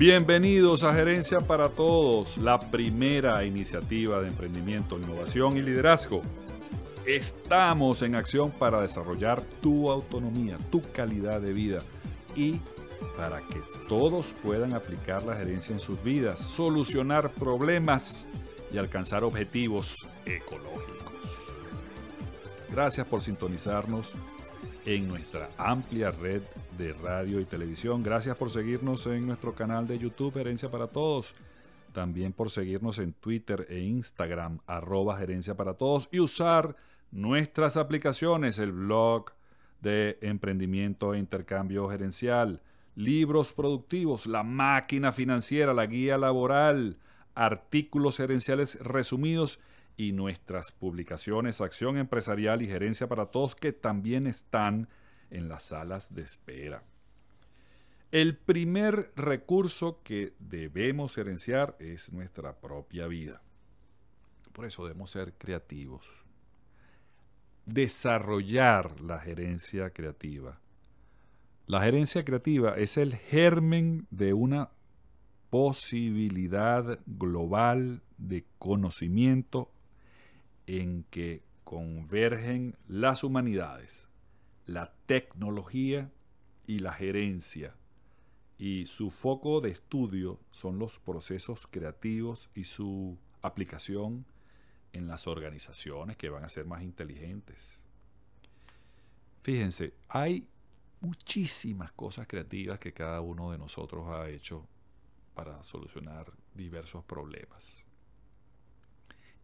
Bienvenidos a Gerencia para Todos, la primera iniciativa de emprendimiento, innovación y liderazgo. Estamos en acción para desarrollar tu autonomía, tu calidad de vida y para que todos puedan aplicar la gerencia en sus vidas, solucionar problemas y alcanzar objetivos ecológicos. Gracias por sintonizarnos en nuestra amplia red de radio y televisión. Gracias por seguirnos en nuestro canal de YouTube Gerencia para Todos. También por seguirnos en Twitter e Instagram, arroba gerencia para todos. Y usar nuestras aplicaciones, el blog de emprendimiento e intercambio gerencial, libros productivos, la máquina financiera, la guía laboral, artículos gerenciales resumidos y nuestras publicaciones Acción Empresarial y Gerencia para Todos que también están en las salas de espera. El primer recurso que debemos gerenciar es nuestra propia vida. Por eso debemos ser creativos. Desarrollar la gerencia creativa. La gerencia creativa es el germen de una posibilidad global de conocimiento en que convergen las humanidades, la tecnología y la gerencia, y su foco de estudio son los procesos creativos y su aplicación en las organizaciones que van a ser más inteligentes. Fíjense, hay muchísimas cosas creativas que cada uno de nosotros ha hecho para solucionar diversos problemas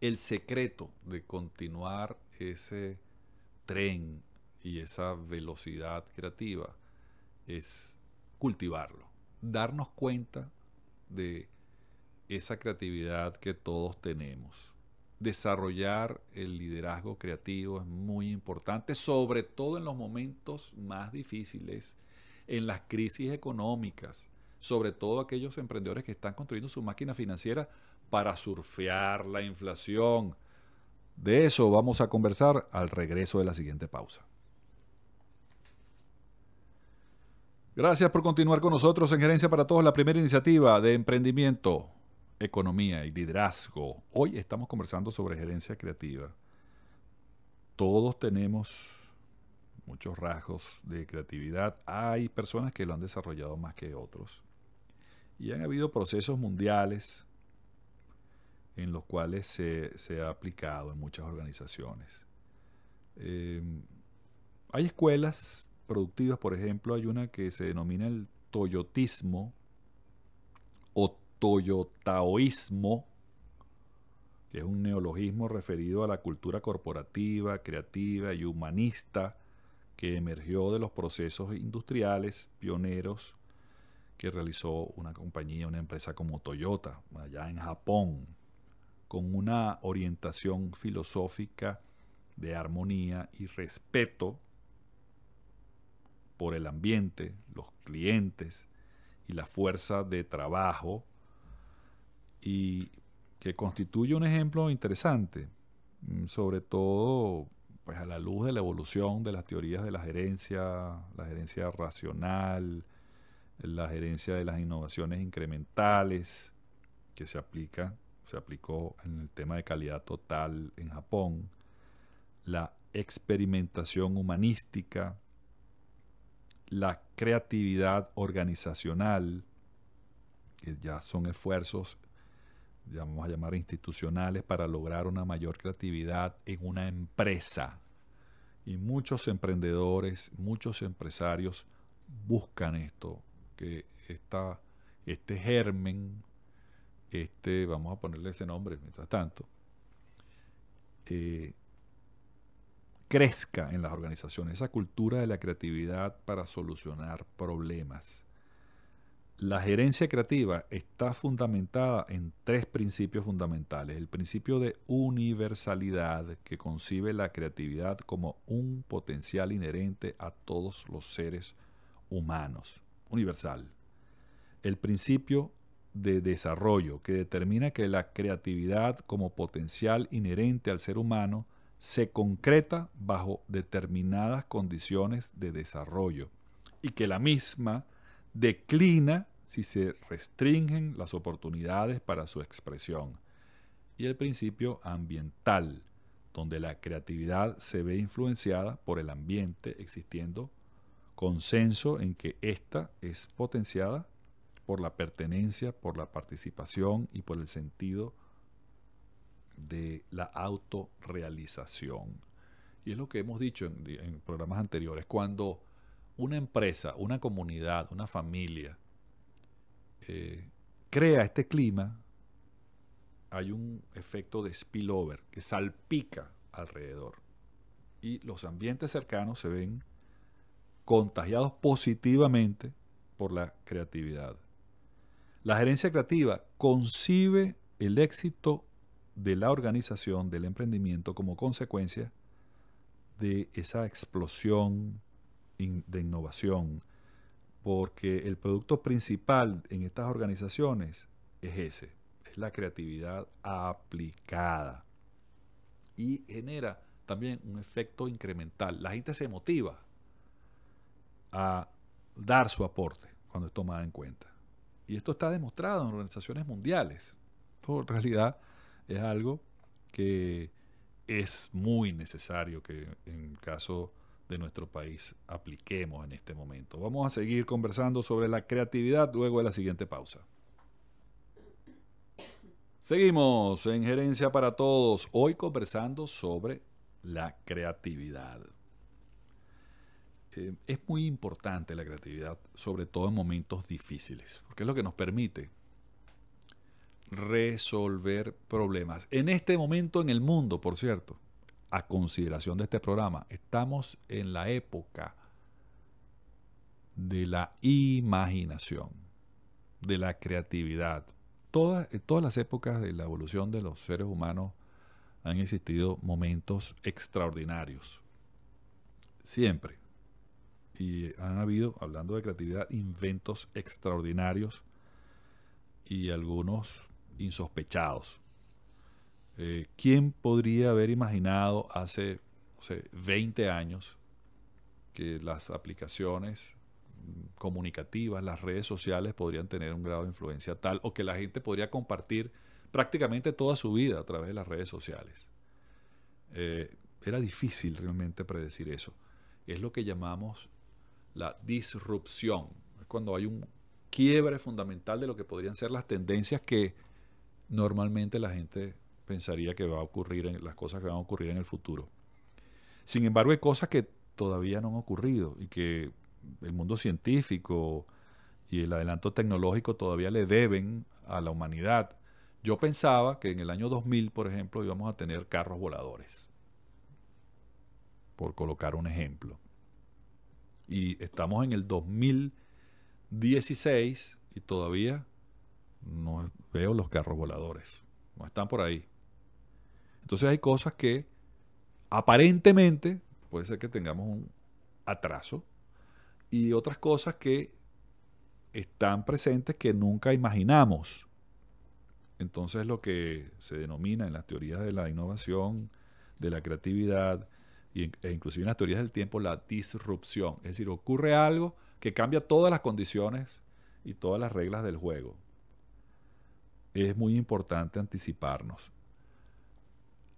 el secreto de continuar ese tren y esa velocidad creativa es cultivarlo, darnos cuenta de esa creatividad que todos tenemos. Desarrollar el liderazgo creativo es muy importante, sobre todo en los momentos más difíciles, en las crisis económicas, sobre todo aquellos emprendedores que están construyendo su máquina financiera para surfear la inflación. De eso vamos a conversar al regreso de la siguiente pausa. Gracias por continuar con nosotros en Gerencia para Todos, la primera iniciativa de emprendimiento, economía y liderazgo. Hoy estamos conversando sobre gerencia creativa. Todos tenemos muchos rasgos de creatividad. Hay personas que lo han desarrollado más que otros. Y han habido procesos mundiales en los cuales se, ha aplicado en muchas organizaciones. Eh, hay escuelas productivas, por ejemplo, hay una que se denomina el toyotismo o toyotaoísmo, que es un neologismo referido a la cultura corporativa, creativa y humanista que emergió de los procesos industriales pioneros que realizó una compañía, una empresa como Toyota, allá en Japón, con una orientación filosófica de armonía y respeto por el ambiente, los clientes y la fuerza de trabajo, y que constituye un ejemplo interesante, mm, sobre todo pues, a la luz de la evolución de las teorías de la gerencia, la gerencia racional, la gerencia de las innovaciones incrementales que se aplica se aplicó en el tema de calidad total en Japón, la experimentación humanística, la creatividad organizacional, que ya son esfuerzos, vamos a llamar institucionales, para lograr una mayor creatividad en una empresa. Y muchos emprendedores, muchos empresarios buscan esto, que está este germen este, vamos a ponerle ese nombre mientras tanto, eh, crezca en las organizaciones, esa cultura de la creatividad para solucionar problemas. La gerencia creativa está fundamentada en tres principios fundamentales. El principio de universalidad, que concibe la creatividad como un potencial inherente a todos los seres humanos, universal. El principio de desarrollo que determina que la creatividad como potencial inherente al ser humano se concreta bajo determinadas condiciones de desarrollo y que la misma declina si se restringen las oportunidades para su expresión. Y el principio ambiental, donde la creatividad se ve influenciada por el ambiente existiendo consenso en que ésta es potenciada por la pertenencia, por la participación y por el sentido de la autorrealización. Y es lo que hemos dicho en, programas anteriores. Cuando una empresa, una comunidad, una familia eh, crea este clima, hay un efecto de spillover que salpica alrededor. Y los ambientes cercanos se ven contagiados positivamente por la creatividad. La gerencia creativa concibe el éxito de la organización, del emprendimiento, como consecuencia de esa explosión de innovación, porque el producto principal en estas organizaciones es ese, es la creatividad aplicada. Y genera también un efecto incremental. La gente se motiva a dar su aporte cuando es tomada en cuenta. Y esto está demostrado en organizaciones mundiales. Por en realidad es algo que es muy necesario que en el caso de nuestro país apliquemos en este momento. Vamos a seguir conversando sobre la creatividad luego de la siguiente pausa. Seguimos en Gerencia para Todos, hoy conversando sobre la creatividad es muy importante la creatividad, sobre todo en momentos difíciles, porque es lo que nos permite resolver problemas. En este momento en el mundo, por cierto, a consideración de este programa, estamos en la época de la imaginación, de la creatividad. Todas, eh, todas las épocas de la evolución de los seres humanos han existido momentos extraordinarios. Siempre y han habido, hablando de creatividad, inventos extraordinarios y algunos insospechados. Eh, ¿Quién podría haber imaginado hace 20 años que las aplicaciones comunicativas, las redes sociales podrían tener un grado de influencia tal o que la gente podría compartir prácticamente toda su vida a través de las redes sociales? Eh, era difícil realmente predecir eso. Es lo que llamamos la disrupción. Es cuando hay un quiebre fundamental de lo que podrían ser las tendencias que normalmente la gente pensaría que va a ocurrir, en, las cosas que van a ocurrir en el futuro. Sin embargo, hay cosas que todavía no han ocurrido y que el mundo científico y el adelanto tecnológico todavía le deben a la humanidad. Yo pensaba que en el año 2000, por ejemplo, íbamos a tener carros voladores, por colocar un ejemplo. Y estamos en el 2016 y todavía no veo los carros voladores. No están por ahí. Entonces hay cosas que aparentemente puede ser que tengamos un atraso y otras cosas que están presentes que nunca imaginamos. Entonces lo que se denomina en las teorías de la innovación, de la creatividad, e inclusive en las teorías del tiempo, la disrupción. Es decir, ocurre algo que cambia todas las condiciones y todas las reglas del juego. Es muy importante anticiparnos.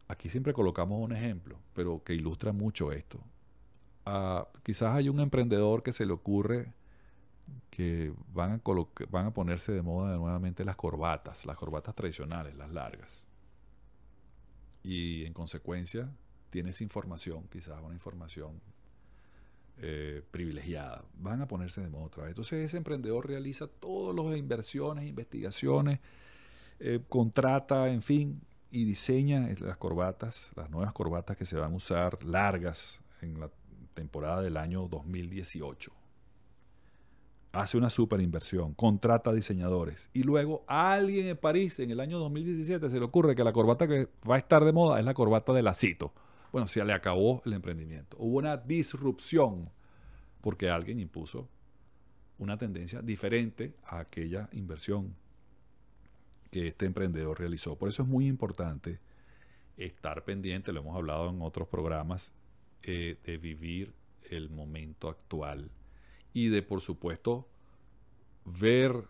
Aquí siempre colocamos un ejemplo, pero que ilustra mucho esto. Ah, quizás hay un emprendedor que se le ocurre que van a, van a ponerse de moda nuevamente las corbatas, las corbatas tradicionales, las largas. Y en consecuencia tienes información, quizás una información eh, privilegiada, van a ponerse de moda otra vez. Entonces ese emprendedor realiza todas las inversiones, investigaciones, eh, contrata, en fin, y diseña las corbatas, las nuevas corbatas que se van a usar largas en la temporada del año 2018. Hace una super inversión, contrata diseñadores y luego alguien en París en el año 2017 se le ocurre que la corbata que va a estar de moda es la corbata de lacito bueno, se le acabó el emprendimiento. Hubo una disrupción porque alguien impuso una tendencia diferente a aquella inversión que este emprendedor realizó. Por eso es muy importante estar pendiente, lo hemos hablado en otros programas, eh, de vivir el momento actual y de, por supuesto, ver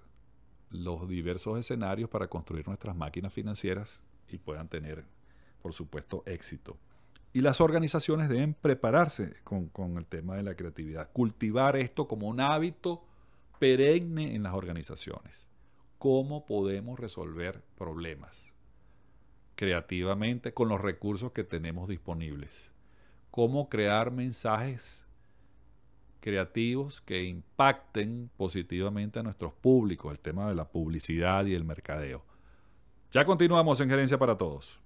los diversos escenarios para construir nuestras máquinas financieras y puedan tener, por supuesto, éxito. Y las organizaciones deben prepararse con, el tema de la creatividad, cultivar esto como un hábito perenne en las organizaciones. ¿Cómo podemos resolver problemas creativamente con los recursos que tenemos disponibles? ¿Cómo crear mensajes creativos que impacten positivamente a nuestros públicos? El tema de la publicidad y el mercadeo. Ya continuamos en Gerencia para Todos.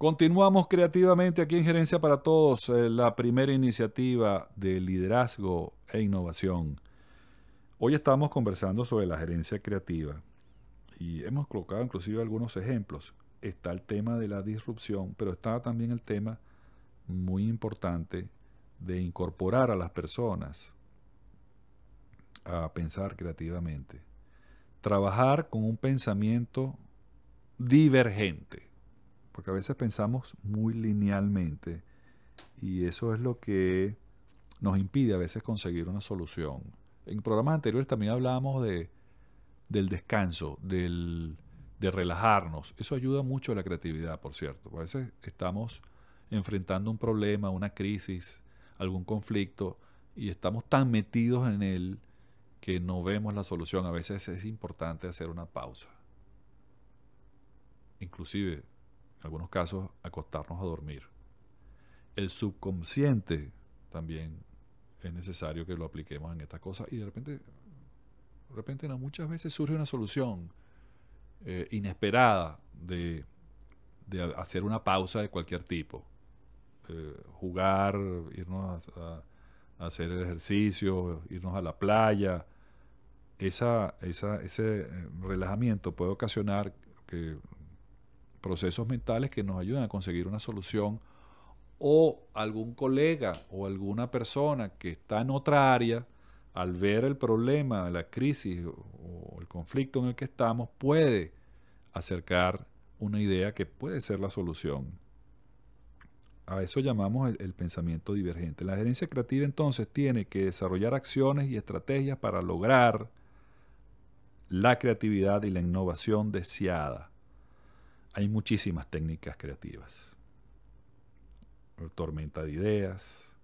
Continuamos creativamente aquí en Gerencia para Todos, eh, la primera iniciativa de liderazgo e innovación. Hoy estamos conversando sobre la gerencia creativa y hemos colocado inclusive algunos ejemplos. Está el tema de la disrupción, pero está también el tema muy importante de incorporar a las personas a pensar creativamente. Trabajar con un pensamiento divergente porque a veces pensamos muy linealmente y eso es lo que nos impide a veces conseguir una solución. En programas anteriores también hablábamos de, del descanso, de relajarnos. Eso ayuda mucho a la creatividad, por cierto. A veces estamos enfrentando un problema, una crisis, algún conflicto y estamos tan metidos en él que no vemos la solución. A veces es importante hacer una pausa. Inclusive en algunos casos, acostarnos a dormir. El subconsciente también es necesario que lo apliquemos en estas cosas y de repente, de repente muchas veces surge una solución eh, inesperada de, hacer una pausa de cualquier tipo. Eh, jugar, irnos a, hacer ejercicio, irnos a la playa. Esa, esa, ese eh, relajamiento puede ocasionar que procesos mentales que nos ayudan a conseguir una solución o algún colega o alguna persona que está en otra área, al ver el problema, la crisis o el conflicto en el que estamos, puede acercar una idea que puede ser la solución. A eso llamamos el, el pensamiento divergente. La gerencia creativa entonces tiene que desarrollar acciones y estrategias para lograr la creatividad y la innovación deseada hay muchísimas técnicas creativas. Tormenta de ideas.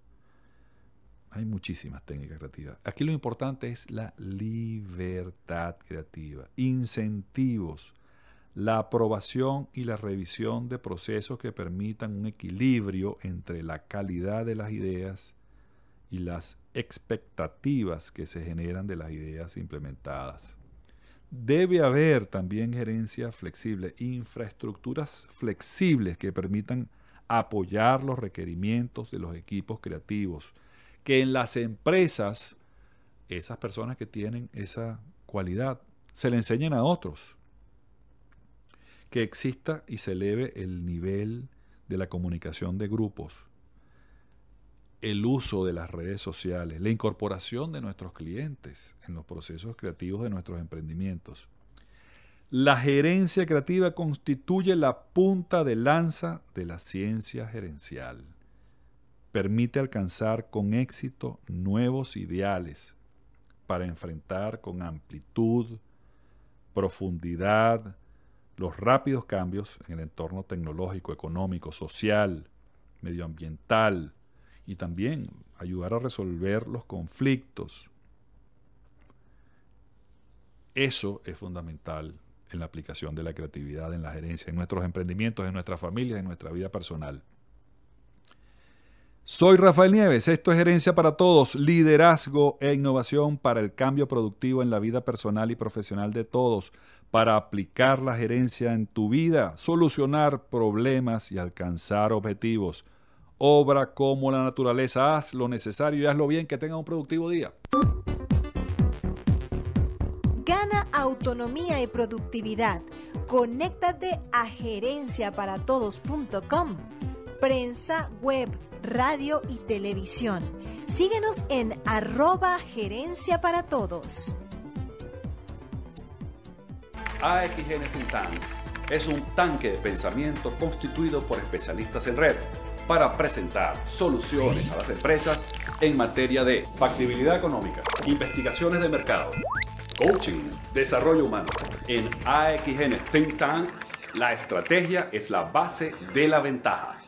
Hay muchísimas técnicas creativas. Aquí lo importante es la libertad creativa, incentivos, la aprobación y la revisión de procesos que permitan un equilibrio entre la calidad de las ideas y las expectativas que se generan de las ideas implementadas. Debe haber también gerencia flexible, infraestructuras flexibles que permitan apoyar los requerimientos de los equipos creativos. Que en las empresas, esas personas que tienen esa cualidad, se le enseñen a otros. Que exista y se eleve el nivel de la comunicación de grupos el uso de las redes sociales, la incorporación de nuestros clientes en los procesos creativos de nuestros emprendimientos. La gerencia creativa constituye la punta de lanza de la ciencia gerencial. Permite alcanzar con éxito nuevos ideales para enfrentar con amplitud, profundidad, los rápidos cambios en el entorno tecnológico, económico, social, medioambiental, y también ayudar a resolver los conflictos. Eso es fundamental en la aplicación de la creatividad, en la gerencia, en nuestros emprendimientos, en nuestras familias, en nuestra vida personal. Soy Rafael Nieves, esto es Gerencia para Todos, liderazgo e innovación para el cambio productivo en la vida personal y profesional de todos, para aplicar la gerencia en tu vida, solucionar problemas y alcanzar objetivos. Obra como la naturaleza, haz lo necesario y hazlo bien, que tenga un productivo día. Gana autonomía y productividad. Conéctate a gerenciaparatodos.com. Prensa, web, radio y televisión. Síguenos en arroba gerencia para todos. AXN es un tanque de pensamiento constituido por especialistas en red para presentar soluciones a las empresas en materia de factibilidad económica, investigaciones de mercado, coaching, desarrollo humano. En AXN Think Tank, la estrategia es la base de la ventaja.